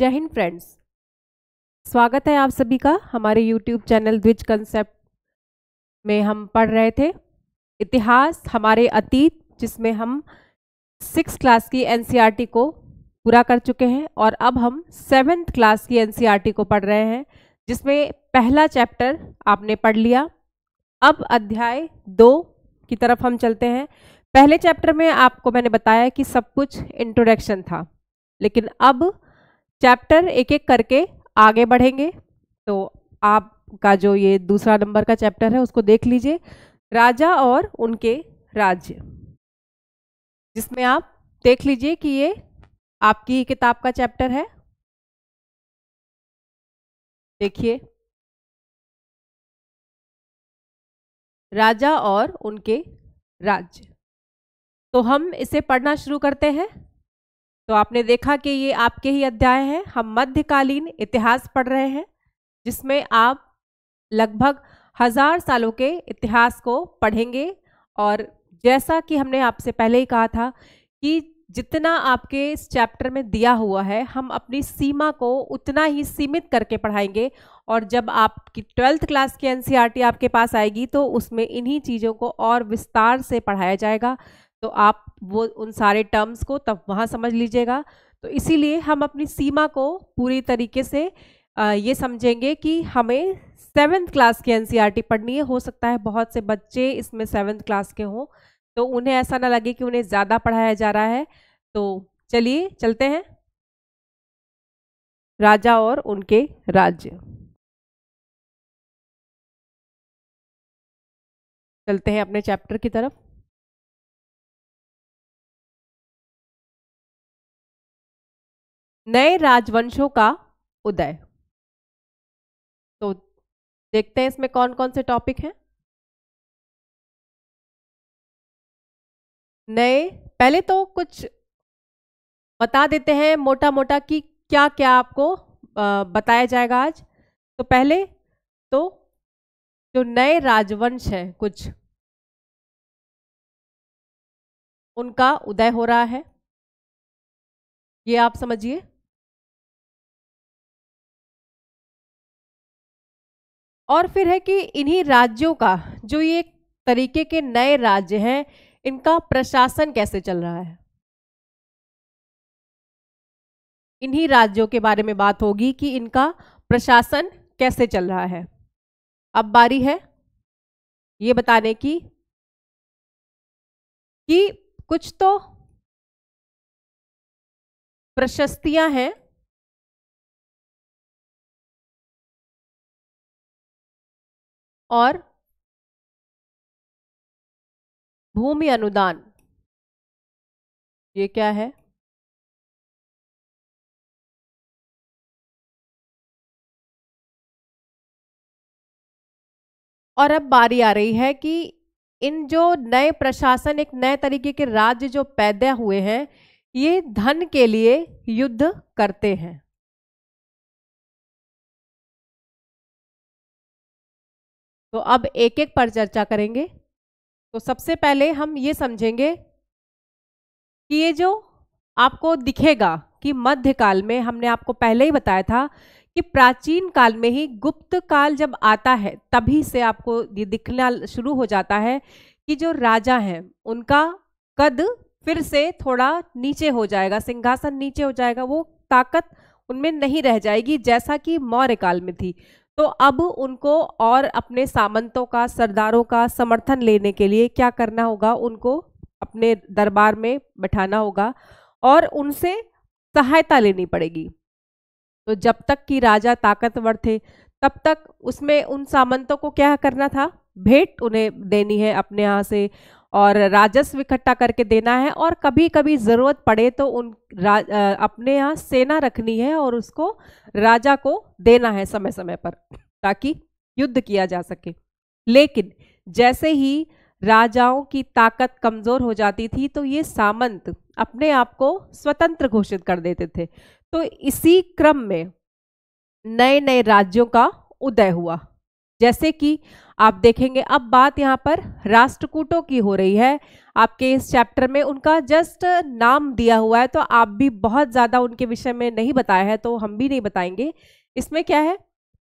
जय हिंद फ्रेंड्स स्वागत है आप सभी का हमारे यूट्यूब चैनल द्विज कंसेप्ट में हम पढ़ रहे थे इतिहास हमारे अतीत जिसमें हम सिक्स क्लास की एनसीईआरटी e को पूरा कर चुके हैं और अब हम सेवेंथ क्लास की एनसीईआरटी e को पढ़ रहे हैं जिसमें पहला चैप्टर आपने पढ़ लिया अब अध्याय दो की तरफ हम चलते हैं पहले चैप्टर में आपको मैंने बताया कि सब कुछ इंट्रोडक्शन था लेकिन अब चैप्टर एक एक करके आगे बढ़ेंगे तो आपका जो ये दूसरा नंबर का चैप्टर है उसको देख लीजिए राजा और उनके राज्य जिसमें आप देख लीजिए कि ये आपकी किताब का चैप्टर है देखिए राजा और उनके राज्य तो हम इसे पढ़ना शुरू करते हैं तो आपने देखा कि ये आपके ही अध्याय हैं हम मध्यकालीन इतिहास पढ़ रहे हैं जिसमें आप लगभग हज़ार सालों के इतिहास को पढ़ेंगे और जैसा कि हमने आपसे पहले ही कहा था कि जितना आपके इस चैप्टर में दिया हुआ है हम अपनी सीमा को उतना ही सीमित करके पढ़ाएंगे और जब आपकी ट्वेल्थ क्लास की एनसीईआरटी आपके पास आएगी तो उसमें इन्हीं चीज़ों को और विस्तार से पढ़ाया जाएगा तो आप वो उन सारे टर्म्स को तब वहाँ समझ लीजिएगा तो इसीलिए हम अपनी सीमा को पूरी तरीके से आ, ये समझेंगे कि हमें सेवन्थ क्लास की एनसीईआरटी e पढ़नी है हो सकता है बहुत से बच्चे इसमें सेवन्थ क्लास के हों तो उन्हें ऐसा ना लगे कि उन्हें ज़्यादा पढ़ाया जा रहा है तो चलिए चलते हैं राजा और उनके राज्य चलते हैं अपने चैप्टर की तरफ नए राजवंशों का उदय तो देखते हैं इसमें कौन कौन से टॉपिक हैं नए पहले तो कुछ बता देते हैं मोटा मोटा कि क्या क्या आपको बताया जाएगा आज तो पहले तो जो नए राजवंश हैं कुछ उनका उदय हो रहा है ये आप समझिए और फिर है कि इन्हीं राज्यों का जो ये तरीके के नए राज्य हैं इनका प्रशासन कैसे चल रहा है इन्हीं राज्यों के बारे में बात होगी कि इनका प्रशासन कैसे चल रहा है अब बारी है ये बताने की कि कुछ तो प्रशस्तियां हैं और भूमि अनुदान ये क्या है और अब बारी आ रही है कि इन जो नए प्रशासन एक नए तरीके के राज्य जो पैदा हुए हैं ये धन के लिए युद्ध करते हैं तो अब एक एक पर चर्चा करेंगे तो सबसे पहले हम ये समझेंगे कि ये जो आपको दिखेगा कि मध्य काल में हमने आपको पहले ही बताया था कि प्राचीन काल में ही गुप्त काल जब आता है तभी से आपको ये दिखना शुरू हो जाता है कि जो राजा हैं उनका कद फिर से थोड़ा नीचे हो जाएगा सिंहासन नीचे हो जाएगा वो ताकत उनमें नहीं रह जाएगी जैसा कि मौर्य काल में थी तो अब उनको और अपने सामंतों का सरदारों का समर्थन लेने के लिए क्या करना होगा उनको अपने दरबार में बैठाना होगा और उनसे सहायता लेनी पड़ेगी तो जब तक कि राजा ताकतवर थे तब तक उसमें उन सामंतों को क्या करना था भेंट उन्हें देनी है अपने यहाँ से और राजस्व इकट्ठा करके देना है और कभी कभी ज़रूरत पड़े तो उन रा, अपने यहाँ सेना रखनी है और उसको राजा को देना है समय समय पर ताकि युद्ध किया जा सके लेकिन जैसे ही राजाओं की ताकत कमज़ोर हो जाती थी तो ये सामंत अपने आप को स्वतंत्र घोषित कर देते थे तो इसी क्रम में नए नए राज्यों का उदय हुआ जैसे कि आप देखेंगे अब बात यहाँ पर राष्ट्रकूटों की हो रही है आपके इस चैप्टर में उनका जस्ट नाम दिया हुआ है तो आप भी बहुत ज़्यादा उनके विषय में नहीं बताया है तो हम भी नहीं बताएंगे इसमें क्या है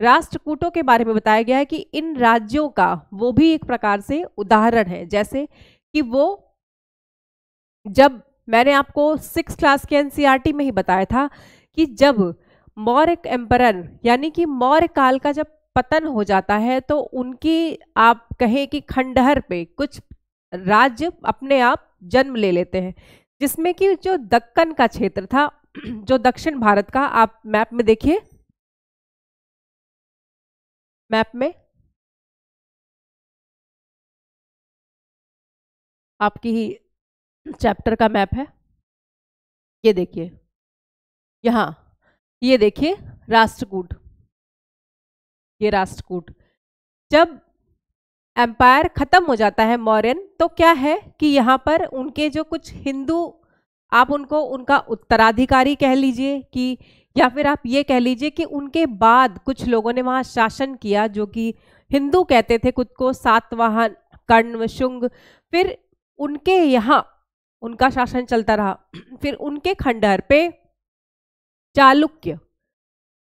राष्ट्रकूटों के बारे में बताया गया है कि इन राज्यों का वो भी एक प्रकार से उदाहरण है जैसे कि वो जब मैंने आपको सिक्स क्लास के एनसीईआरटी e में ही बताया था कि जब मौर्य एम्पर यानी कि मौर्य काल का जब पतन हो जाता है तो उनकी आप कहें कि खंडहर पे कुछ राज्य अपने आप जन्म ले लेते हैं जिसमें कि जो दक्कन का क्षेत्र था जो दक्षिण भारत का आप मैप में देखिए मैप में आपकी चैप्टर का मैप है ये देखिए यहाँ ये देखिए राष्ट्रकूट ये राष्ट्रकूट जब एम्पायर खत्म हो जाता है मौर्यन तो क्या है कि यहाँ पर उनके जो कुछ हिंदू आप उनको उनका उत्तराधिकारी कह लीजिए कि या फिर आप ये कह लीजिए कि उनके बाद कुछ लोगों ने वहाँ शासन किया जो कि हिंदू कहते थे खुद को सातवाहन कर्ण शुंग फिर उनके यहाँ उनका शासन चलता रहा फिर उनके खंडहर पे चालुक्य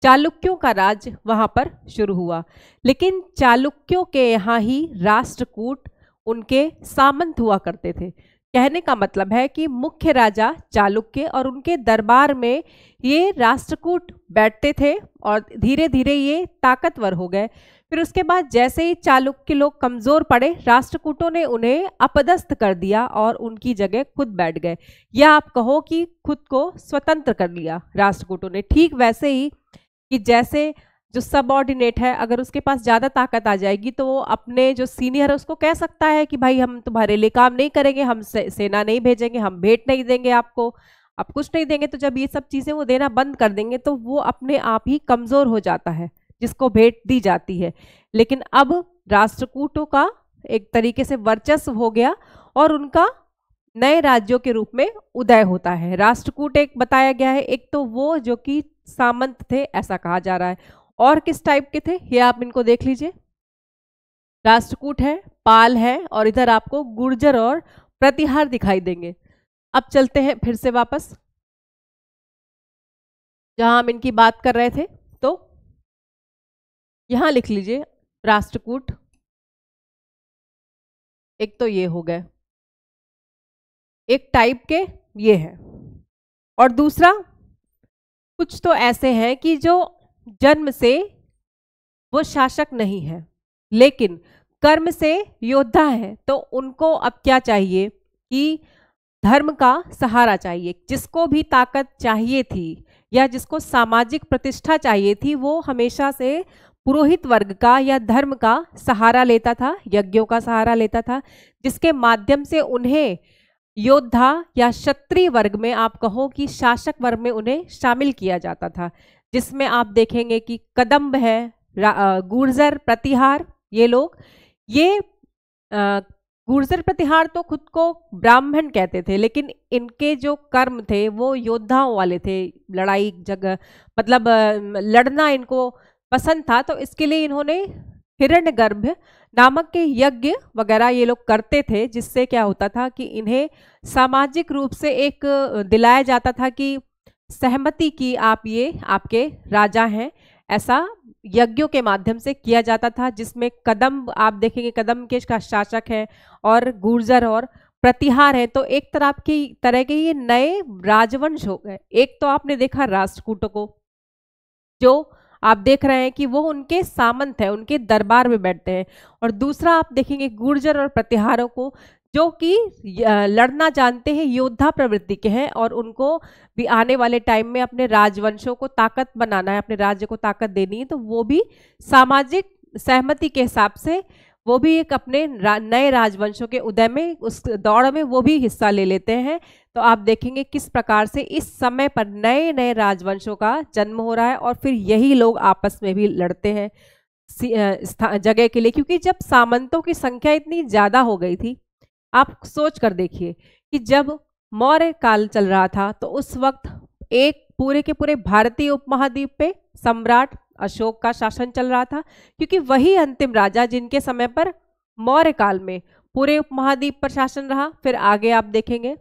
चालुक्यों का राज्य वहाँ पर शुरू हुआ लेकिन चालुक्यों के यहाँ ही राष्ट्रकूट उनके सामंत हुआ करते थे कहने का मतलब है कि मुख्य राजा चालुक्य और उनके दरबार में ये राष्ट्रकूट बैठते थे और धीरे धीरे ये ताकतवर हो गए फिर उसके बाद जैसे ही चालुक्य लोग कमज़ोर पड़े राष्ट्रकूटों ने उन्हें अपदस्थ कर दिया और उनकी जगह खुद बैठ गए या आप कहो कि खुद को स्वतंत्र कर लिया राष्ट्रकूटों ने ठीक वैसे ही कि जैसे जो सबऑर्डिनेट है अगर उसके पास ज़्यादा ताकत आ जाएगी तो वो अपने जो सीनियर है उसको कह सकता है कि भाई हम तुम्हारे लिए काम नहीं करेंगे हम से, सेना नहीं भेजेंगे हम भेंट नहीं देंगे आपको आप कुछ नहीं देंगे तो जब ये सब चीज़ें वो देना बंद कर देंगे तो वो अपने आप ही कमज़ोर हो जाता है जिसको भेंट दी जाती है लेकिन अब राष्ट्रकूटों का एक तरीके से वर्चस्व हो गया और उनका नए राज्यों के रूप में उदय होता है राष्ट्रकूट एक बताया गया है एक तो वो जो कि सामंत थे ऐसा कहा जा रहा है और किस टाइप के थे ये आप इनको देख लीजिए राष्ट्रकूट है पाल है और इधर आपको गुर्जर और प्रतिहार दिखाई देंगे अब चलते हैं फिर से वापस जहां हम इनकी बात कर रहे थे तो यहां लिख लीजिए राष्ट्रकूट एक तो ये हो गए एक टाइप के ये है और दूसरा कुछ तो ऐसे हैं कि जो जन्म से वो शासक नहीं है लेकिन कर्म से योद्धा है तो उनको अब क्या चाहिए कि धर्म का सहारा चाहिए जिसको भी ताकत चाहिए थी या जिसको सामाजिक प्रतिष्ठा चाहिए थी वो हमेशा से पुरोहित वर्ग का या धर्म का सहारा लेता था यज्ञों का सहारा लेता था जिसके माध्यम से उन्हें योद्धा या क्षत्रिय वर्ग में आप कहो कि शासक वर्ग में उन्हें शामिल किया जाता था जिसमें आप देखेंगे कि कदम्ब है गुर्जर प्रतिहार ये लोग ये गुर्जर प्रतिहार तो खुद को ब्राह्मण कहते थे लेकिन इनके जो कर्म थे वो योद्धाओं वाले थे लड़ाई जगह मतलब लड़ना इनको पसंद था तो इसके लिए इन्होंने हिरण गर्भ नामक के यज्ञ वगैरह ये लोग करते थे जिससे क्या होता था कि इन्हें सामाजिक रूप से एक दिलाया जाता था कि सहमति की आप ये आपके राजा हैं ऐसा यज्ञों के माध्यम से किया जाता था जिसमें कदम आप देखेंगे कदम के शासक है और गुर्जर और प्रतिहार है तो एक तरह आपकी तरह के ये नए राजवंश हो गए एक तो आपने देखा राष्ट्रकूटों को जो आप देख रहे हैं कि वो उनके सामंत है उनके दरबार में बैठते हैं और दूसरा आप देखेंगे गुर्जर और प्रतिहारों को जो कि लड़ना जानते हैं योद्धा प्रवृत्ति के हैं और उनको भी आने वाले टाइम में अपने राजवंशों को ताकत बनाना है अपने राज्य को ताकत देनी है तो वो भी सामाजिक सहमति के हिसाब से वो भी एक अपने रा, नए राजवंशों के उदय में उस दौड़ में वो भी हिस्सा ले लेते हैं तो आप देखेंगे किस प्रकार से इस समय पर नए नए राजवंशों का जन्म हो रहा है और फिर यही लोग आपस में भी लड़ते हैं जगह के लिए क्योंकि जब सामंतों की संख्या इतनी ज़्यादा हो गई थी आप सोच कर देखिए कि जब मौर्य काल चल रहा था तो उस वक्त एक पूरे के पूरे भारतीय उपमहाद्वीप पे सम्राट अशोक का शासन चल रहा था क्योंकि वही अंतिम राजा जिनके समय पर मौर्य काल में पूरे उपमहाद्वीप पर शासन रहा फिर आगे आप देखेंगे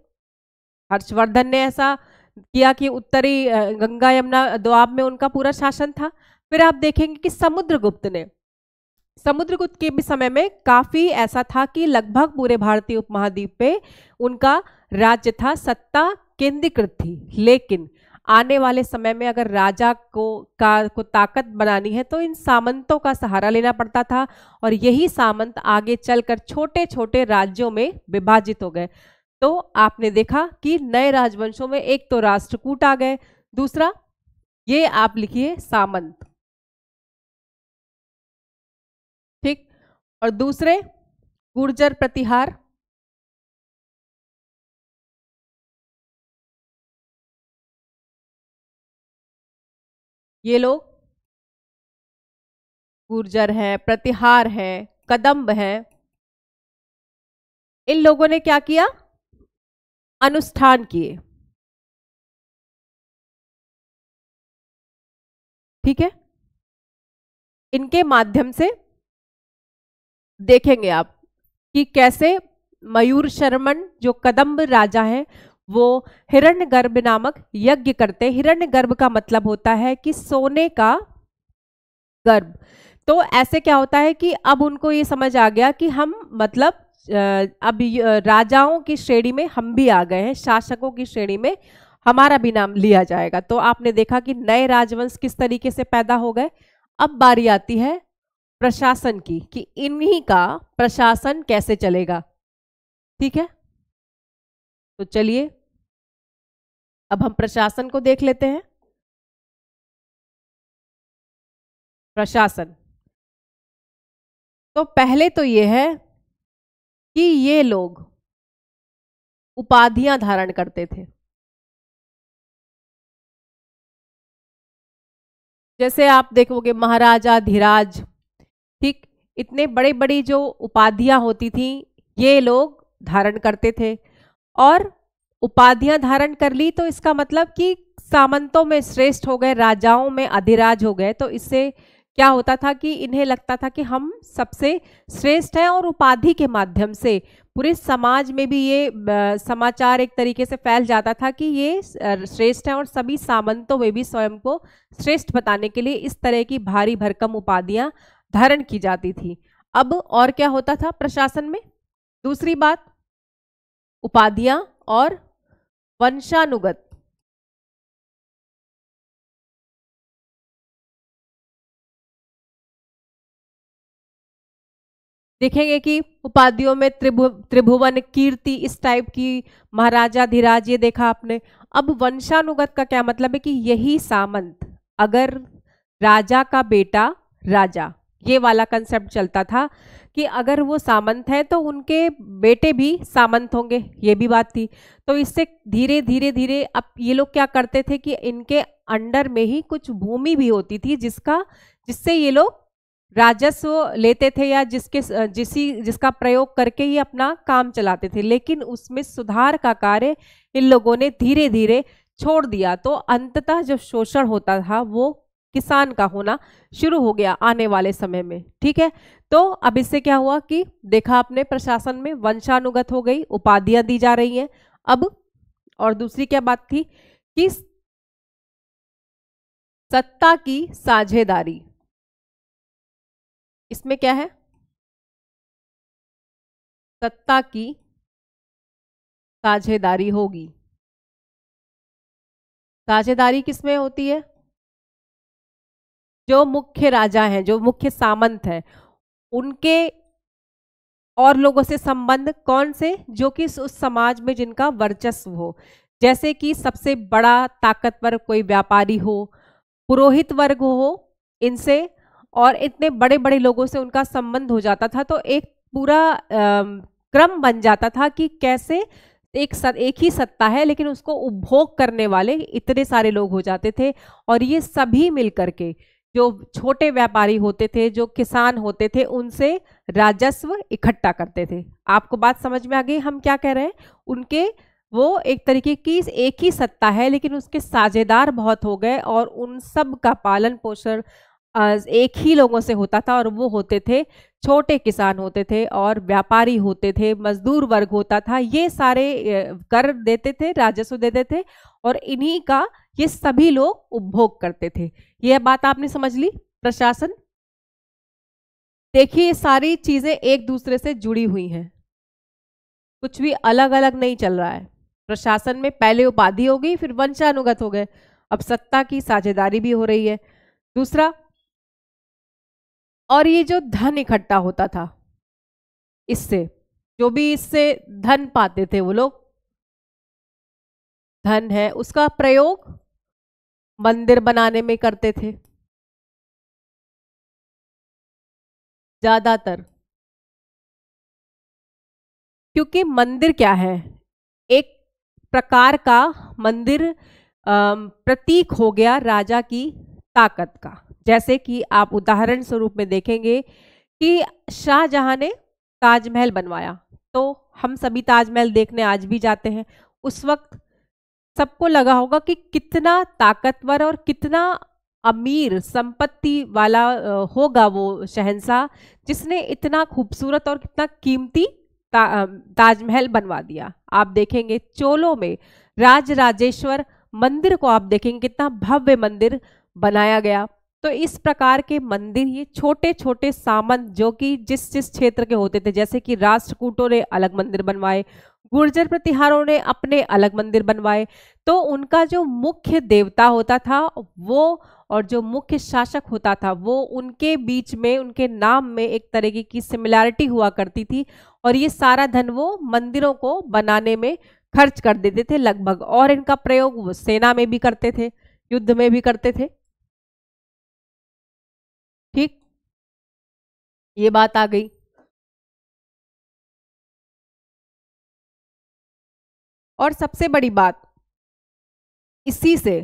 हर्षवर्धन ने ऐसा किया कि उत्तरी गंगा यमुना द्वाब में उनका पूरा शासन था फिर आप देखेंगे कि समुद्रगुप्त ने समुद्रगुप्त के भी समय में काफ़ी ऐसा था कि लगभग पूरे भारतीय उपमहाद्वीप पे उनका राज्य था सत्ता केंद्रीकृत थी लेकिन आने वाले समय में अगर राजा को का को ताकत बनानी है तो इन सामंतों का सहारा लेना पड़ता था और यही सामंत आगे चलकर छोटे छोटे राज्यों में विभाजित हो गए तो आपने देखा कि नए राजवंशों में एक तो राष्ट्रकूट आ गए दूसरा ये आप लिखिए सामंत ठीक और दूसरे गुर्जर प्रतिहार ये लोग गुर्जर हैं प्रतिहार हैं कदम्ब हैं इन लोगों ने क्या किया अनुष्ठान किए ठीक है इनके माध्यम से देखेंगे आप कि कैसे मयूर शर्मन जो कदम्ब राजा है वो गर्भ नामक यज्ञ करते गर्भ का मतलब होता है कि सोने का गर्भ तो ऐसे क्या होता है कि अब उनको ये समझ आ गया कि हम मतलब अब राजाओं की श्रेणी में हम भी आ गए हैं शासकों की श्रेणी में हमारा भी नाम लिया जाएगा तो आपने देखा कि नए राजवंश किस तरीके से पैदा हो गए अब बारी आती है प्रशासन की कि इन्हीं का प्रशासन कैसे चलेगा ठीक है तो चलिए अब हम प्रशासन को देख लेते हैं प्रशासन तो पहले तो ये है कि ये लोग उपाधियां धारण करते थे जैसे आप देखोगे महाराजा धीराज ठीक इतने बड़े बड़ी जो उपाधियां होती थी ये लोग धारण करते थे और उपाधियां धारण कर ली तो इसका मतलब कि सामंतों में श्रेष्ठ हो गए राजाओं में अधिराज हो गए तो इससे क्या होता था कि इन्हें लगता था कि हम सबसे श्रेष्ठ हैं और उपाधि के माध्यम से पूरे समाज में भी ये समाचार एक तरीके से फैल जाता था कि ये श्रेष्ठ हैं और सभी सामंतों में भी स्वयं को श्रेष्ठ बताने के लिए इस तरह की भारी भरकम उपाधियां धारण की जाती थी अब और क्या होता था प्रशासन में दूसरी बात उपाधियां और वंशानुगत देखेंगे कि उपाधियों में त्रिभु त्रिभुवन कीर्ति इस टाइप की महाराजा धीराज ये देखा आपने अब वंशानुगत का क्या मतलब है कि यही सामंत अगर राजा का बेटा राजा ये वाला कंसेप्ट चलता था कि अगर वो सामंत है तो उनके बेटे भी सामंत होंगे ये भी बात थी तो इससे धीरे धीरे धीरे अब ये लोग क्या करते थे कि इनके अंडर में ही कुछ भूमि भी होती थी जिसका जिससे ये लोग राजस्व लेते थे या जिसके जिसी जिसका प्रयोग करके ही अपना काम चलाते थे लेकिन उसमें सुधार का कार्य इन लोगों ने धीरे धीरे छोड़ दिया तो अंततः जो शोषण होता था वो किसान का होना शुरू हो गया आने वाले समय में ठीक है तो अब इससे क्या हुआ कि देखा आपने प्रशासन में वंशानुगत हो गई उपाधियां दी जा रही हैं अब और दूसरी क्या बात थी कि सत्ता की साझेदारी इसमें क्या है सत्ता की साझेदारी होगी साझेदारी किसमें होती है जो मुख्य राजा हैं जो मुख्य सामंत है उनके और लोगों से संबंध कौन से जो कि उस समाज में जिनका वर्चस्व हो जैसे कि सबसे बड़ा ताकतवर कोई व्यापारी हो पुरोहित वर्ग हो इनसे और इतने बड़े बड़े लोगों से उनका संबंध हो जाता था तो एक पूरा क्रम बन जाता था कि कैसे एक सत, एक ही सत्ता है लेकिन उसको उपभोग करने वाले इतने सारे लोग हो जाते थे और ये सभी मिल करके जो छोटे व्यापारी होते थे जो किसान होते थे उनसे राजस्व इकट्ठा करते थे आपको बात समझ में आ गई हम क्या कह रहे हैं उनके वो एक तरीके की एक ही सत्ता है लेकिन उसके साझेदार बहुत हो गए और उन सब का पालन पोषण एक ही लोगों से होता था और वो होते थे छोटे किसान होते थे और व्यापारी होते थे मजदूर वर्ग होता था ये सारे कर देते थे राजस्व देते थे और इन्हीं का ये सभी लोग उपभोग करते थे यह बात आपने समझ ली प्रशासन देखिए सारी चीजें एक दूसरे से जुड़ी हुई हैं कुछ भी अलग अलग नहीं चल रहा है प्रशासन में पहले उपाधि हो गई फिर वंशानुगत हो गए अब सत्ता की साझेदारी भी हो रही है दूसरा और ये जो धन इकट्ठा होता था इससे जो भी इससे धन पाते थे वो लोग धन है उसका प्रयोग मंदिर बनाने में करते थे ज्यादातर क्योंकि मंदिर क्या है एक प्रकार का मंदिर प्रतीक हो गया राजा की ताकत का जैसे कि आप उदाहरण स्वरूप में देखेंगे कि शाहजहां ने ताजमहल बनवाया तो हम सभी ताजमहल देखने आज भी जाते हैं उस वक्त सबको लगा होगा कि कितना ताकतवर और कितना अमीर संपत्ति वाला होगा वो शहनशाह जिसने इतना खूबसूरत और कितना कीमती ता, ताजमहल बनवा दिया आप देखेंगे चोलों में राज राजेश्वर मंदिर को आप देखेंगे कितना भव्य मंदिर बनाया गया तो इस प्रकार के मंदिर ये छोटे छोटे सामंत जो कि जिस जिस क्षेत्र के होते थे जैसे कि राष्ट्रकूटों ने अलग मंदिर बनवाए गुर्जर प्रतिहारों ने अपने अलग मंदिर बनवाए तो उनका जो मुख्य देवता होता था वो और जो मुख्य शासक होता था वो उनके बीच में उनके नाम में एक तरीके की सिमिलैरिटी हुआ करती थी और ये सारा धन वो मंदिरों को बनाने में खर्च कर देते थे लगभग और इनका प्रयोग सेना में भी करते थे युद्ध में भी करते थे ये बात आ गई और सबसे बड़ी बात इसी से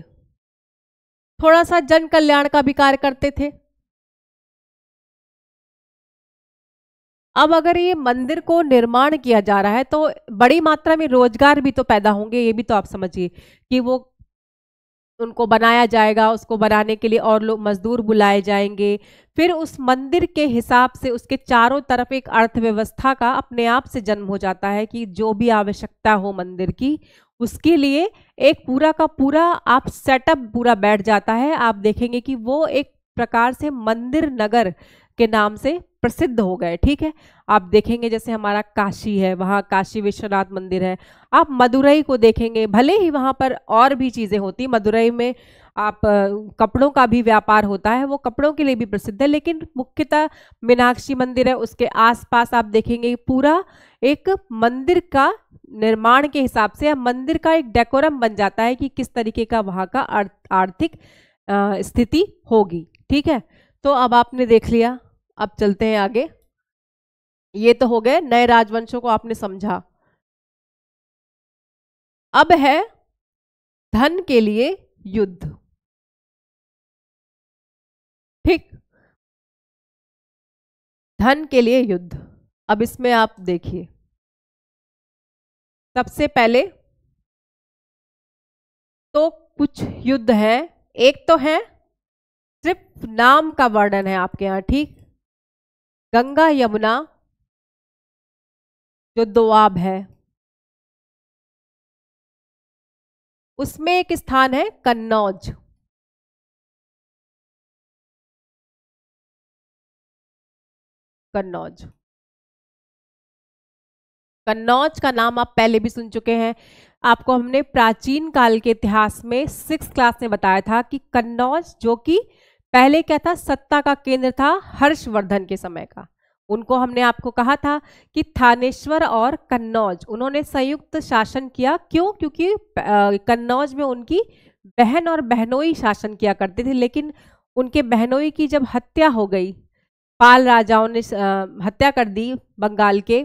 थोड़ा सा जन कल्याण का भी कार्य करते थे अब अगर ये मंदिर को निर्माण किया जा रहा है तो बड़ी मात्रा में रोजगार भी तो पैदा होंगे ये भी तो आप समझिए कि वो उनको बनाया जाएगा उसको बनाने के लिए और लोग मजदूर बुलाए जाएंगे फिर उस मंदिर के हिसाब से उसके चारों तरफ एक अर्थव्यवस्था का अपने आप से जन्म हो जाता है कि जो भी आवश्यकता हो मंदिर की उसके लिए एक पूरा का पूरा आप सेटअप पूरा बैठ जाता है आप देखेंगे कि वो एक प्रकार से मंदिर नगर के नाम से प्रसिद्ध हो गए ठीक है आप देखेंगे जैसे हमारा काशी है वहाँ काशी विश्वनाथ मंदिर है आप मदुरई को देखेंगे भले ही वहाँ पर और भी चीज़ें होती मदुरई में आप कपड़ों का भी व्यापार होता है वो कपड़ों के लिए भी प्रसिद्ध है लेकिन मुख्यतः मीनाक्षी मंदिर है उसके आसपास आप देखेंगे पूरा एक मंदिर का निर्माण के हिसाब से मंदिर का एक डेकोरम बन जाता है कि किस तरीके का वहाँ का आर्थिक स्थिति होगी ठीक है तो अब आपने देख लिया अब चलते हैं आगे ये तो हो गए नए राजवंशों को आपने समझा अब है धन के लिए युद्ध ठीक धन के लिए युद्ध अब इसमें आप देखिए सबसे पहले तो कुछ युद्ध है एक तो है सिर्फ नाम का वर्णन है आपके यहां ठीक गंगा यमुना जो दोआब है उसमें एक स्थान है कन्नौज कन्नौज कन्नौज का नाम आप पहले भी सुन चुके हैं आपको हमने प्राचीन काल के इतिहास में सिक्स क्लास में बताया था कि कन्नौज जो कि पहले क्या था सत्ता का केंद्र था हर्षवर्धन के समय का उनको हमने आपको कहा था कि थानेश्वर और कन्नौज उन्होंने संयुक्त शासन किया क्यों क्योंकि कन्नौज में उनकी बहन और बहनोई शासन किया करती थी लेकिन उनके बहनोई की जब हत्या हो गई पाल राजाओं ने हत्या कर दी बंगाल के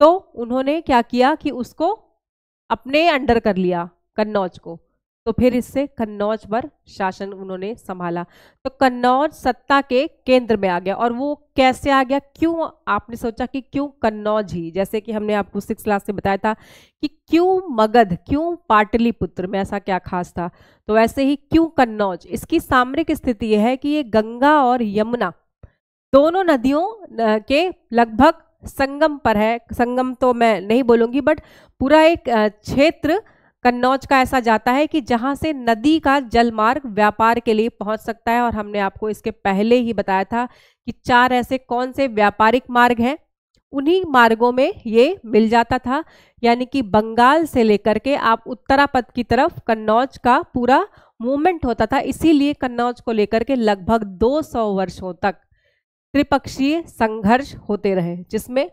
तो उन्होंने क्या किया कि उसको अपने अंडर कर लिया कन्नौज को तो फिर इससे कन्नौज पर शासन उन्होंने संभाला तो कन्नौज सत्ता के केंद्र में आ गया और वो कैसे आ गया क्यों आपने सोचा कि क्यों कन्नौज ही जैसे कि हमने आपको सिक्स क्लास से बताया था कि क्यों मगध क्यों पाटलिपुत्र में ऐसा क्या खास था तो वैसे ही क्यों कन्नौज इसकी सामरिक स्थिति यह है कि ये गंगा और यमुना दोनों नदियों के लगभग संगम पर है संगम तो मैं नहीं बोलूंगी बट पूरा एक क्षेत्र कन्नौज का ऐसा जाता है कि जहां से नदी का जलमार्ग व्यापार के लिए पहुंच सकता है और हमने आपको इसके पहले ही बताया था कि चार ऐसे कौन से व्यापारिक मार्ग हैं उन्हीं मार्गों में ये मिल जाता था यानी कि बंगाल से लेकर के आप उत्तरापद की तरफ कन्नौज का पूरा मूवमेंट होता था इसीलिए कन्नौज को लेकर के लगभग 200 वर्षों तक त्रिपक्षीय संघर्ष होते रहे जिसमें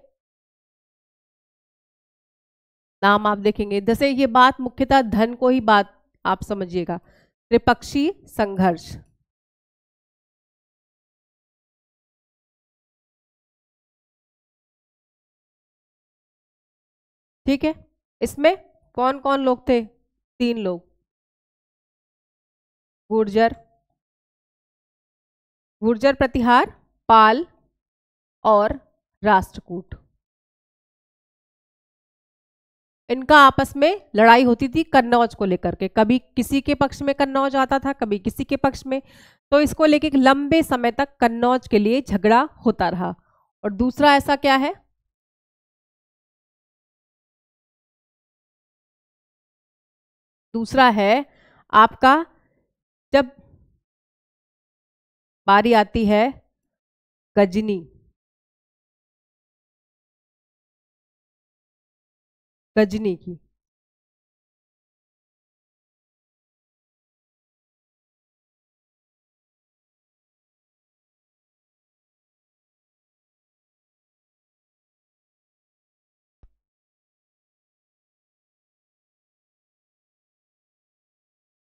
नाम आप देखेंगे जैसे ये बात मुख्यतः धन को ही बात आप समझिएगा त्रिपक्षीय संघर्ष ठीक है इसमें कौन कौन लोग थे तीन लोग गुर्जर गुर्जर प्रतिहार पाल और राष्ट्रकूट इनका आपस में लड़ाई होती थी कन्नौज को लेकर के कभी किसी के पक्ष में कन्नौज आता था कभी किसी के पक्ष में तो इसको लेके लंबे समय तक कन्नौज के लिए झगड़ा होता रहा और दूसरा ऐसा क्या है दूसरा है आपका जब बारी आती है गजनी गजनी की